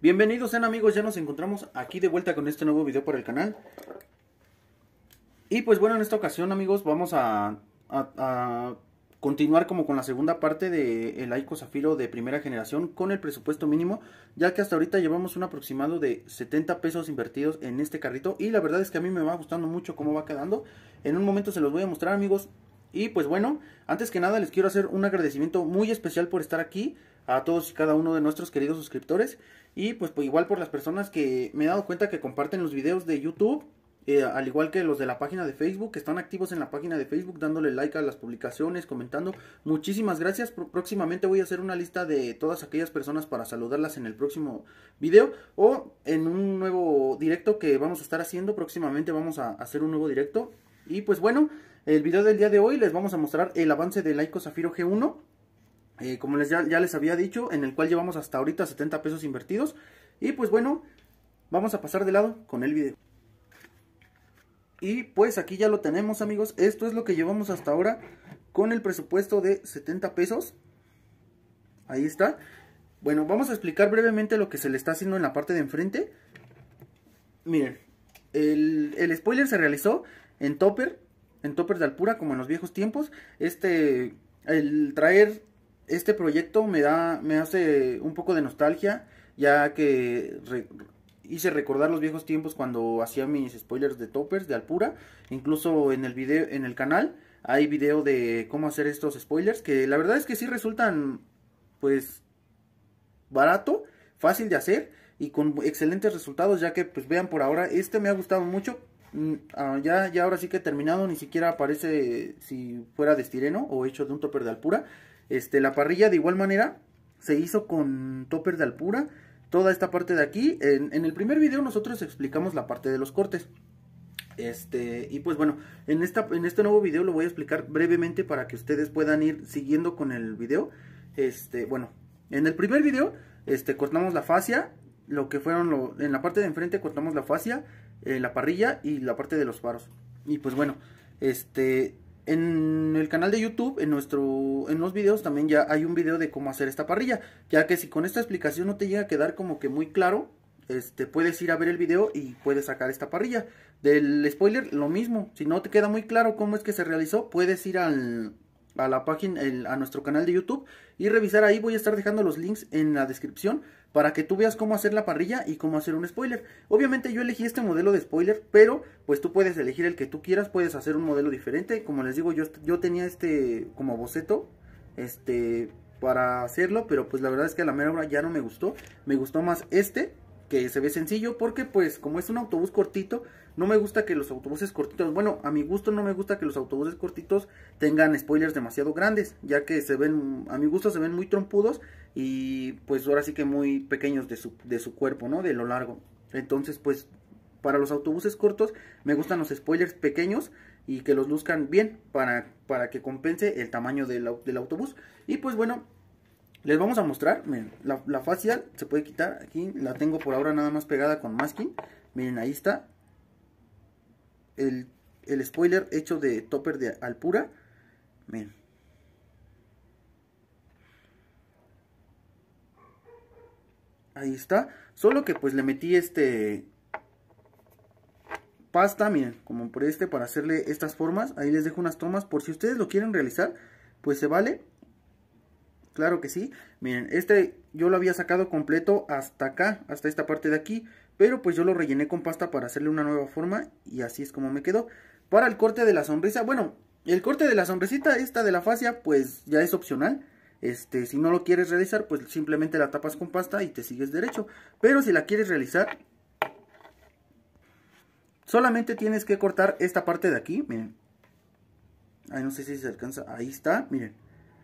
Bienvenidos sean amigos, ya nos encontramos aquí de vuelta con este nuevo video para el canal. Y pues bueno, en esta ocasión amigos vamos a, continuar como con la segunda parte del el Zafiro de primera generación con el presupuesto mínimo, ya que hasta ahorita llevamos un aproximado de 70 pesos invertidos en este carrito y la verdad es que a mí me va gustando mucho cómo va quedando. En un momento se los voy a mostrar amigos. Y pues bueno, antes que nada les quiero hacer un agradecimiento muy especial por estar aquí, a todos y cada uno de nuestros queridos suscriptores. Y pues, pues igual por las personas que me he dado cuenta que comparten los videos de YouTube. Eh, al igual que los de la página de Facebook, que están activos en la página de Facebook, dándole like a las publicaciones, comentando. Muchísimas gracias. próximamente voy a hacer una lista de todas aquellas personas para saludarlas en el próximo video o en un nuevo directo que vamos a estar haciendo. Próximamente vamos a hacer un nuevo directo. Y pues bueno, el video del día de hoy les vamos a mostrar el avance del Laico Zafiro G1. Eh, como les, ya, les había dicho, en el cual llevamos hasta ahorita 70 pesos invertidos. Y pues bueno, vamos a pasar de lado con el video. Y pues aquí ya lo tenemos amigos, esto es lo que llevamos hasta ahora con el presupuesto de 70 pesos. Ahí está. Bueno, vamos a explicar brevemente lo que se le está haciendo en la parte de enfrente. Miren, el, el spoiler se realizó en topper, en topper de alpura como en los viejos tiempos. Este, el traer este proyecto me da, me hace un poco de nostalgia, ya que hice recordar los viejos tiempos cuando hacía mis spoilers de toppers de Alpura, incluso en el video, en el canal hay video de cómo hacer estos spoilers, que la verdad es que sí resultan, pues, barato, fácil de hacer y con excelentes resultados, ya que, pues, vean por ahora, este me ha gustado mucho, mm, ah, ya, ya ahora sí que he terminado, ni siquiera aparece si fuera de estireno o hecho de un topper de alpura. Este, la parrilla de igual manera se hizo con topper de alpura. Toda esta parte de aquí. En, el primer video nosotros explicamos la parte de los cortes. Este, y pues bueno, en, esta, en este nuevo video lo voy a explicar brevemente para que ustedes puedan ir siguiendo con el video. Este, bueno, en el primer video, este, cortamos la fascia, lo que fueron, en la parte de enfrente cortamos la fascia, eh, la parrilla y la parte de los faros. Y pues bueno, este, en el canal de YouTube, en nuestro, en los videos también ya hay un video de cómo hacer esta parrilla, ya que si con esta explicación no te llega a quedar como que muy claro, este, puedes ir a ver el video y puedes sacar esta parrilla. Del spoiler, lo mismo, si no te queda muy claro cómo es que se realizó, puedes ir al, a la página, a nuestro canal de YouTube y revisar ahí. Voy a estar dejando los links en la descripción para que tú veas cómo hacer la parrilla y cómo hacer un spoiler. Obviamente yo elegí este modelo de spoiler, pero pues tú puedes elegir el que tú quieras, puedes hacer un modelo diferente. Como les digo, yo, yo tenía este como boceto, este para hacerlo, pero pues la verdad es que a la mera obra ya no me gustó. Me gustó más este, que se ve sencillo, porque pues como es un autobús cortito, no me gusta que los autobuses cortitos, bueno, a mi gusto no me gusta que los autobuses cortitos tengan spoilers demasiado grandes, ya que se ven, a mi gusto se ven muy trompudos y pues ahora sí que muy pequeños de su, de su cuerpo, ¿no? De lo largo. Entonces, pues para los autobuses cortos me gustan los spoilers pequeños y que los luzcan bien para, para que compense el tamaño del, autobús. Y pues bueno, les vamos a mostrar, miren, la, la, facial se puede quitar, aquí la tengo por ahora nada más pegada con masking, miren ahí está, el, spoiler hecho de topper de Alpura. Miren. Ahí está. Solo que pues le metí este pasta, miren, como por este para hacerle estas formas. Ahí les dejo unas tomas por si ustedes lo quieren realizar, pues se vale. Claro que sí. Miren, este yo lo había sacado completo hasta acá, hasta esta parte de aquí. Pero pues yo lo rellené con pasta para hacerle una nueva forma y así es como me quedó. Para el corte de la sonrisa, bueno, el corte de la sonrisita esta de la fascia pues ya es opcional. Este, si no lo quieres realizar, pues simplemente la tapas con pasta y te sigues derecho. Pero si la quieres realizar, solamente tienes que cortar esta parte de aquí, miren. Ahí no sé si se alcanza, ahí está, miren.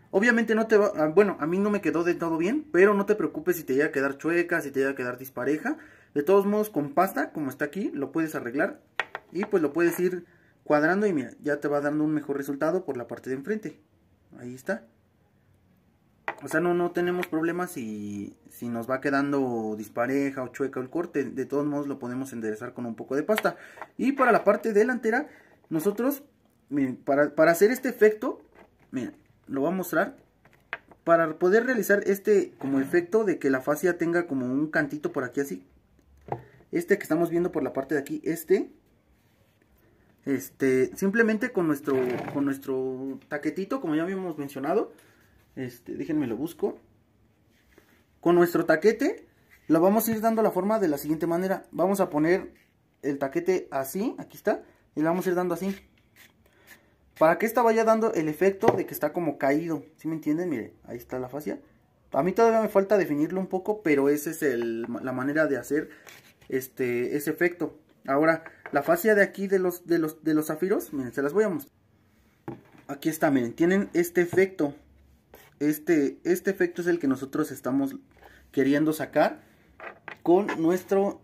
Obviamente no te va, ah, bueno, a mí no me quedó de todo bien, pero no te preocupes si te llega a quedar chueca, si te llega a quedar dispareja. De todos modos, con pasta, como está aquí, lo puedes arreglar y pues lo puedes ir cuadrando y mira, ya te va dando un mejor resultado por la parte de enfrente. Ahí está. O sea, no, no tenemos problemas si, nos va quedando dispareja o chueca el corte. De todos modos lo podemos enderezar con un poco de pasta. Y para la parte delantera, nosotros, miren, para, hacer este efecto, mira, lo voy a mostrar. Para poder realizar este como efecto de que la fascia tenga como un cantito por aquí así, este que estamos viendo por la parte de aquí, este. Este, simplemente con nuestro, con nuestro taquetito, como ya habíamos mencionado. Este, déjenme lo busco. Con nuestro taquete, lo vamos a ir dando la forma de la siguiente manera. Vamos a poner el taquete así, aquí está, y lo vamos a ir dando así. Para que esta vaya dando el efecto de que está como caído, ¿sí me entienden? Mire, ahí está la fascia. A mí todavía me falta definirlo un poco, pero esa es la manera de hacer este, ese efecto. Ahora, la fascia de aquí de los, de los, de los zafiros, miren, se las voy a mostrar. Aquí está, miren, tienen este efecto. Este, este efecto es el que nosotros estamos queriendo sacar con nuestro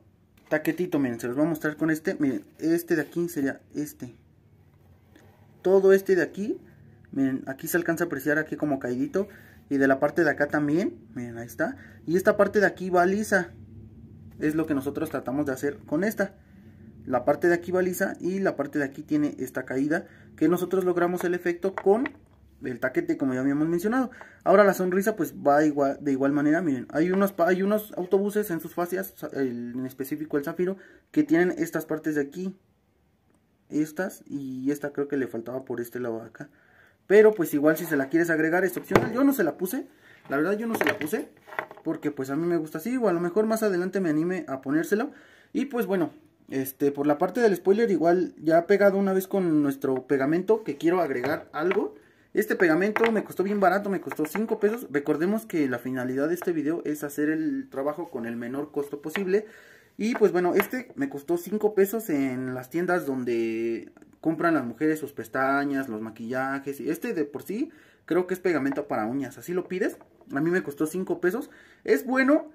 taquetito, miren, se los voy a mostrar con este, miren, este de aquí sería este. Todo este de aquí, miren, aquí se alcanza a apreciar aquí como caidito y de la parte de acá también, miren, ahí está. Y esta parte de aquí va lisa, es lo que nosotros tratamos de hacer con esta. La parte de aquí baliza. y la parte de aquí tiene esta caída que nosotros logramos el efecto con el taquete como ya habíamos mencionado. Ahora la sonrisa pues va de igual manera, miren, hay unos, hay unos autobuses en sus fascias, en específico el zafiro, que tienen estas partes de aquí, estas y esta creo que le faltaba por este lado de acá. Pero pues igual si se la quieres agregar es opcional, yo no se la puse, la verdad yo no se la puse porque pues a mí me gusta así o a lo mejor más adelante me anime a ponérselo. Y pues bueno, este por la parte del spoiler igual ya ha pegado una vez con nuestro pegamento que quiero agregar algo. Este pegamento me costó bien barato, me costó 5 pesos. Recordemos que la finalidad de este video es hacer el trabajo con el menor costo posible. Y pues bueno, este me costó 5 pesos en las tiendas donde compran las mujeres sus pestañas, los maquillajes. y Este de por sí Creo que es pegamento para uñas. Así lo pides. A mí me costó cinco pesos. Es bueno,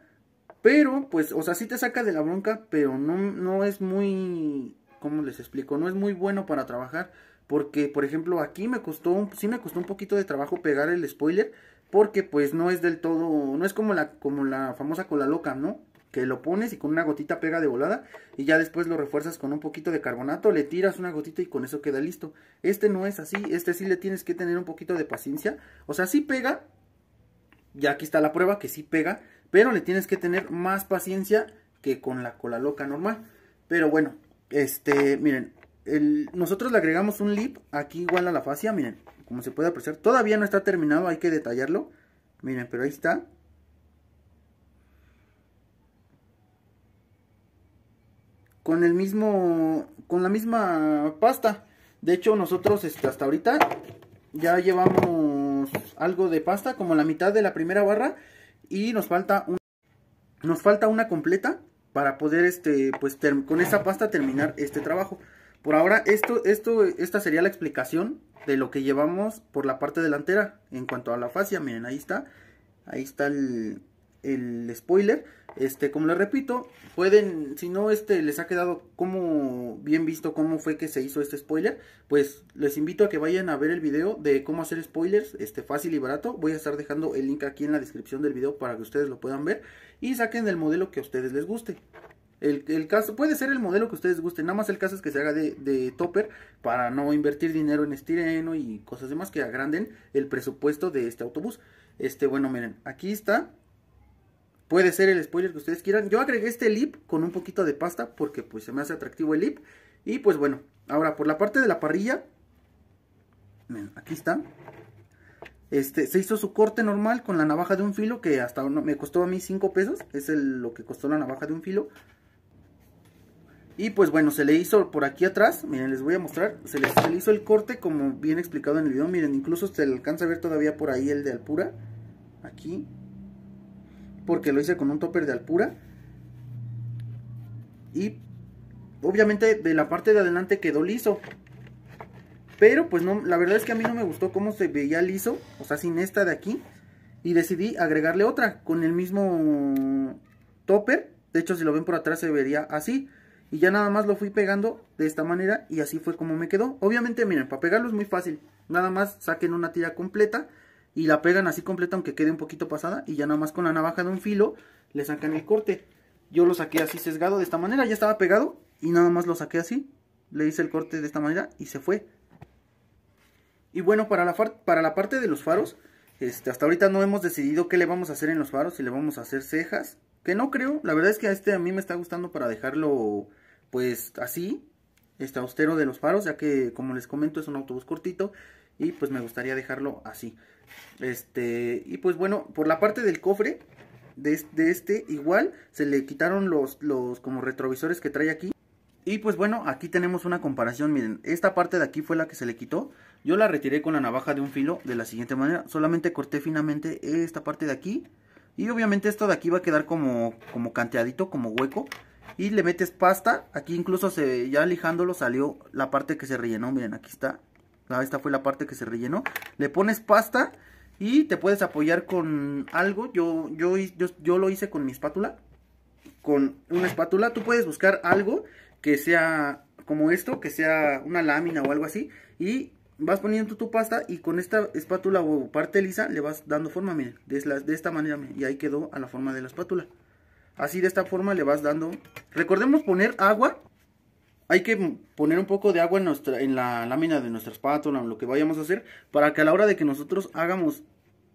pero pues, o sea, sí te saca de la bronca, pero no, no es muy... ¿Cómo les explico? No es muy bueno para trabajar. Porque, por ejemplo, aquí me costó, sí me costó un poquito de trabajo pegar el spoiler porque pues no es del todo, no es como la, como la famosa cola loca, ¿no? que lo pones y con una gotita pega de volada y ya después lo refuerzas con un poquito de carbonato, le tiras una gotita y con eso queda listo. Este no es así, este sí le tienes que tener un poquito de paciencia, o sea, sí pega, ya aquí está la prueba que sí pega, pero le tienes que tener más paciencia que con la cola loca normal. Pero bueno, este, miren, nosotros le agregamos un lip aquí igual a la fascia, miren, como se puede apreciar, todavía no está terminado, hay que detallarlo, miren, pero ahí está, con el mismo, con la misma pasta. De hecho, nosotros este, hasta ahorita ya llevamos algo de pasta, como la mitad de la primera barra. Y nos falta, nos falta una completa para poder este, pues, con esa pasta terminar este trabajo. Por ahora, esto, esto, esta sería la explicación de lo que llevamos por la parte delantera en cuanto a la fascia. Miren, ahí está. Ahí está el, el spoiler. Este, como les repito, pueden, si no este les ha quedado como bien visto cómo fue que se hizo este spoiler, pues les invito a que vayan a ver el video de cómo hacer spoilers, este fácil y barato. Voy a estar dejando el link aquí en la descripción del video para que ustedes lo puedan ver y saquen el modelo que a ustedes les guste. El, caso, puede ser el modelo que ustedes guste nada más el caso es que se haga de, de, topper para no invertir dinero en estireno y cosas demás que agranden el presupuesto de este autobús. Este, bueno, miren, aquí está Puede ser el spoiler que ustedes quieran. Yo agregué este lip con un poquito de pasta porque pues se me hace atractivo el lip. Y pues bueno, ahora por la parte de la parrilla, aquí está. Este, se hizo su corte normal con la navaja de un filo que hasta me costó a mí 5 pesos. Es lo que costó la navaja de un filo. Y pues bueno, se le hizo por aquí atrás, miren, les voy a mostrar, se se le hizo el corte como bien explicado en el video, miren, incluso se le alcanza a ver todavía por ahí el de Alpura, aquí, porque lo hice con un topper de alpura. Y obviamente de la parte de adelante quedó liso. Pero pues no, la verdad es que a mí no me gustó cómo se veía liso, o sea, sin esta de aquí. Y decidí agregarle otra con el mismo topper. De hecho, si lo ven por atrás se vería así. Y ya nada más lo fui pegando de esta manera y así fue como me quedó. Obviamente, miren, para pegarlo es muy fácil. Nada más saquen una tira completa y la pegan así completa aunque quede un poquito pasada y ya nada más con la navaja de un filo le sacan el corte. Yo lo saqué así sesgado de esta manera, ya estaba pegado y nada más lo saqué así, le hice el corte de esta manera y se fue. Y bueno, para la, para la parte de los faros, este, hasta ahorita no hemos decidido qué le vamos a hacer en los faros, si le vamos a hacer cejas, que no creo, la verdad es que a este a mí me está gustando para dejarlo pues así, este austero de los faros, ya que como les comento es un autobús cortito y pues me gustaría dejarlo así. Este, y pues bueno, por la parte del cofre de, este igual se le quitaron los, los como retrovisores que trae aquí. Y pues bueno, aquí tenemos una comparación, miren, esta parte de aquí fue la que se le quitó, yo la retiré con la navaja de un filo de la siguiente manera, solamente corté finamente esta parte de aquí, y obviamente esto de aquí va a quedar como, como canteadito, como hueco, y le metes pasta, aquí incluso se, ya lijándolo salió la parte que se rellenó, miren, aquí está, Ah, esta fue la parte que se rellenó. Le pones pasta y te puedes apoyar con algo. Yo, yo, yo, lo hice con mi espátula. Con una espátula. Tú puedes buscar algo que sea como esto, que sea una lámina o algo así. Y vas poniendo tu pasta y con esta espátula o parte lisa le vas dando forma, miren, de, de esta manera, y ahí quedó a la forma de la espátula. Así de esta forma le vas dando, recordemos poner agua hay que poner un poco de agua en, nuestra, en la lámina de nuestra espátula, o lo que vayamos a hacer, para que a la hora de que nosotros hagamos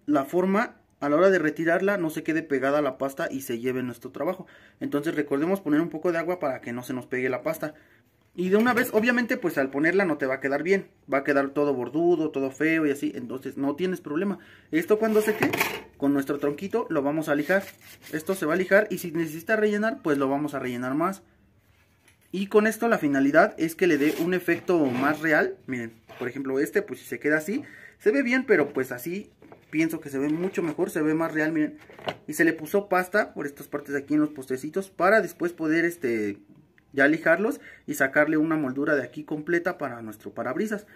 la forma, a la hora de retirarla, no se quede pegada la pasta y se lleve nuestro trabajo. Entonces recordemos poner un poco de agua para que no se nos pegue la pasta. Y de una vez, obviamente, pues al ponerla no te va a quedar bien. Va a quedar todo bordudo, todo feo y así. Entonces no tienes problema. Esto cuando se quede con nuestro tronquito lo vamos a lijar. Esto se va a lijar y si necesita rellenar, pues lo vamos a rellenar más. Y con esto la finalidad es que le dé un efecto más real. Miren, por ejemplo este, pues si se queda así, se ve bien, pero pues así pienso que se ve mucho mejor, se ve más real, miren. Y se le puso pasta por estas partes de aquí en los postecitos para después poder este ya lijarlos y sacarle una moldura de aquí completa para nuestro parabrisas.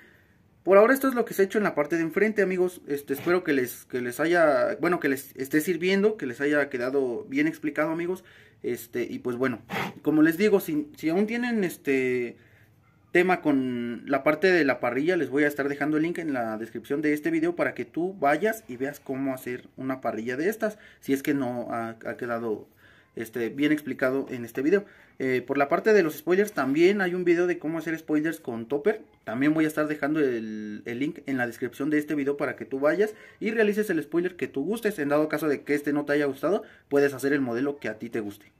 Por ahora esto es lo que se ha hecho en la parte de enfrente, amigos. Este, espero que les, que les haya, bueno, que les esté sirviendo, que les haya quedado bien explicado, amigos. Este, y pues bueno, como les digo, si, aún tienen este tema con la parte de la parrilla, les voy a estar dejando el link en la descripción de este video para que tú vayas y veas cómo hacer una parrilla de estas, si es que no ha quedado este, bien explicado en este video. Eh, por la parte de los spoilers, también hay un video de cómo hacer spoilers con Topper. También voy a estar dejando el, link en la descripción de este video para que tú vayas y realices el spoiler que tú gustes. En dado caso de que este no te haya gustado, puedes hacer el modelo que a ti te guste.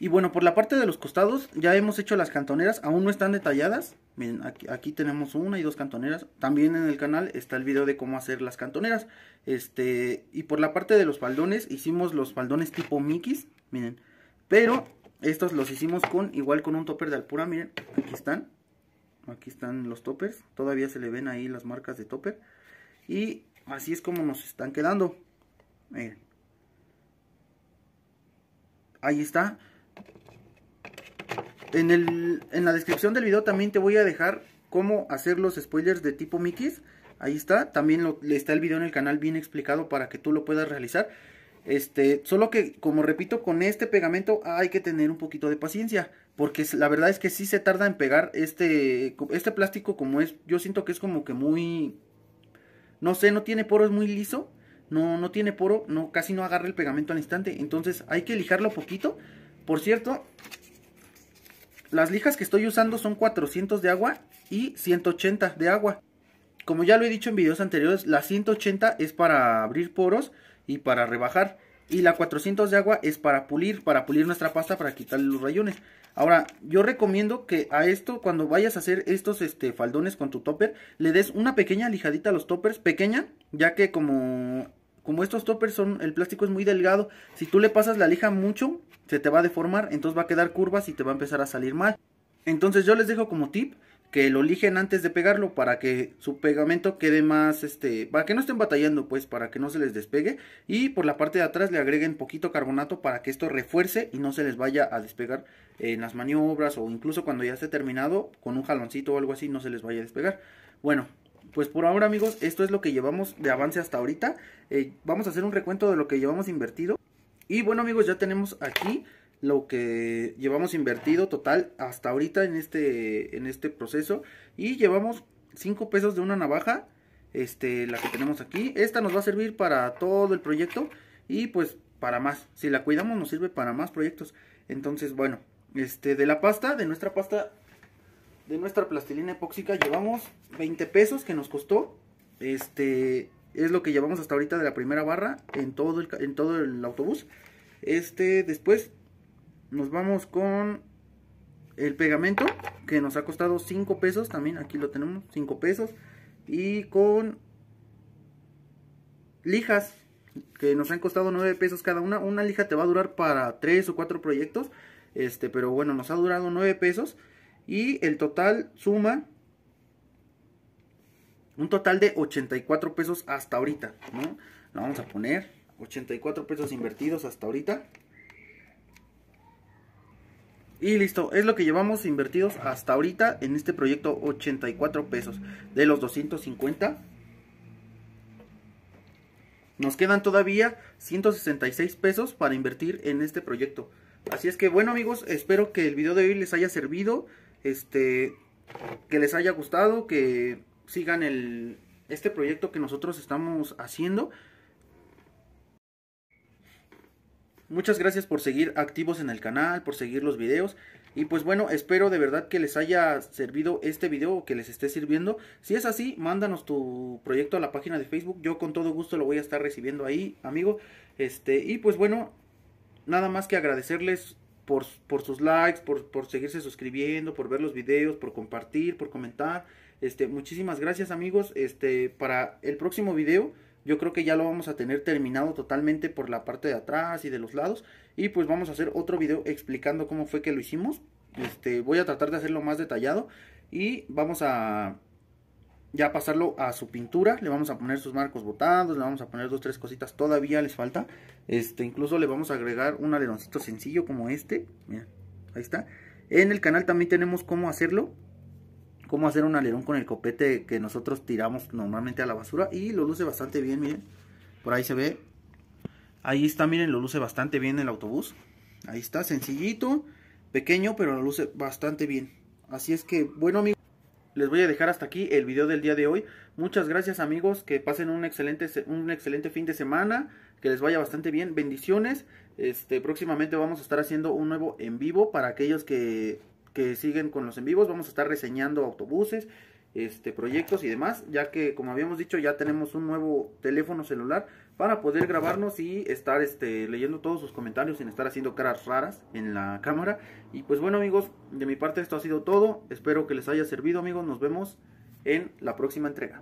Y bueno, por la parte de los costados, ya hemos hecho las cantoneras, aún no están detalladas. Miren, aquí, tenemos una y dos cantoneras. También en el canal está el video de cómo hacer las cantoneras. Este, y por la parte de los faldones, hicimos los faldones tipo Mickey's Miren. Pero estos los hicimos con igual con un topper de Alpura. Miren, aquí están. Aquí están los toppers. Todavía se le ven ahí las marcas de topper. Y así es como nos están quedando. Miren. Ahí está. En, la descripción del video también te voy a dejar cómo hacer los spoilers de tipo Mickey's. Ahí está, también lo, está el video en el canal bien explicado para que tú lo puedas realizar. Este, solo que, como repito, con este pegamento hay que tener un poquito de paciencia. Porque la verdad es que sí se tarda en pegar este, este plástico como es. Yo siento que es como que muy... No sé, no tiene poro, es muy liso. No, no tiene poro, no, casi no agarra el pegamento al instante. Entonces hay que lijarlo poquito. Por cierto, las lijas que estoy usando son 400 de agua y 180 de agua. Como ya lo he dicho en videos anteriores, la 180 es para abrir poros y para rebajar. Y la 400 de agua es para pulir, para pulir nuestra pasta, para quitarle los rayones. Ahora, yo recomiendo que a esto, cuando vayas a hacer estos este, faldones con tu topper, le des una pequeña lijadita a los toppers, pequeña, ya que como, como estos toppers son, el plástico es muy delgado, si tú le pasas la lija mucho, se te va a deformar, entonces va a quedar curvas y te va a empezar a salir mal. Entonces yo les dejo como tip que lo lijen antes de pegarlo para que su pegamento quede más, este, para que no estén batallando, pues, para que no se les despegue. Y por la parte de atrás le agreguen poquito carbonato para que esto refuerce y no se les vaya a despegar en las maniobras o incluso cuando ya esté terminado, con un jaloncito o algo así, no se les vaya a despegar. Bueno, pues por ahora amigos, esto es lo que llevamos de avance hasta ahorita. Eh, vamos a hacer un recuento de lo que llevamos invertido. Y bueno amigos, ya tenemos aquí lo que llevamos invertido total hasta ahorita en este, en este proceso. Y llevamos 5 pesos de una navaja, este, la que tenemos aquí. Esta nos va a servir para todo el proyecto y pues para más. Si la cuidamos nos sirve para más proyectos. Entonces, bueno, este, de la pasta, de nuestra pasta, de nuestra plastilina epóxica llevamos 20 pesos que nos costó. Este, es lo que llevamos hasta ahorita de la primera barra en todo el, en todo el autobús. Este, después nos vamos con el pegamento que nos ha costado 5 pesos. También aquí lo tenemos, 5 pesos. Y con lijas que nos han costado 9 pesos cada una. Una lija te va a durar para 3 o 4 proyectos. Este, pero bueno, nos ha durado 9 pesos. Y el total suma un total de 84 pesos hasta ahorita, ¿no? vamos a poner 84 pesos invertidos hasta ahorita. Y listo, es lo que llevamos invertidos hasta ahorita en este proyecto 84 pesos de los 250. Nos quedan todavía 166 pesos para invertir en este proyecto. Así es que bueno amigos, espero que el video de hoy les haya servido, este, que les haya gustado, que sigan el, este proyecto que nosotros estamos haciendo. Muchas gracias por seguir activos en el canal, por seguir los videos. Y pues bueno, espero de verdad que les haya servido este video o que les esté sirviendo. Si es así, mándanos tu proyecto a la página de Facebook. Yo con todo gusto lo voy a estar recibiendo ahí, amigo. Este, y pues bueno, nada más que agradecerles por, por sus likes, por, por seguirse suscribiendo, por ver los videos, por compartir, por comentar. Este, muchísimas gracias amigos. Este, para el próximo video yo creo que ya lo vamos a tener terminado totalmente por la parte de atrás y de los lados. Y pues vamos a hacer otro video explicando cómo fue que lo hicimos. Este, voy a tratar de hacerlo más detallado y vamos a ya pasarlo a su pintura. Le vamos a poner sus marcos botados, le vamos a poner dos, tres cositas. Todavía les falta. Este, incluso le vamos a agregar un aleroncito sencillo como este. Mira, ahí está. En el canal también tenemos cómo hacerlo cómo hacer un alerón con el copete que nosotros tiramos normalmente a la basura. Y lo luce bastante bien, miren. Por ahí se ve. Ahí está, miren, lo luce bastante bien el autobús. Ahí está, sencillito, pequeño, pero lo luce bastante bien. Así es que, bueno amigos, les voy a dejar hasta aquí el video del día de hoy. Muchas gracias amigos, que pasen un excelente, un excelente fin de semana, que les vaya bastante bien, bendiciones. Este, próximamente vamos a estar haciendo un nuevo en vivo para aquellos que que siguen con los en vivos. Vamos a estar reseñando autobuses, este, proyectos y demás, ya que como habíamos dicho ya tenemos un nuevo teléfono celular para poder grabarnos y estar este, leyendo todos sus comentarios sin estar haciendo caras raras en la cámara. Y pues bueno amigos, de mi parte esto ha sido todo. Espero que les haya servido amigos. Nos vemos en la próxima entrega.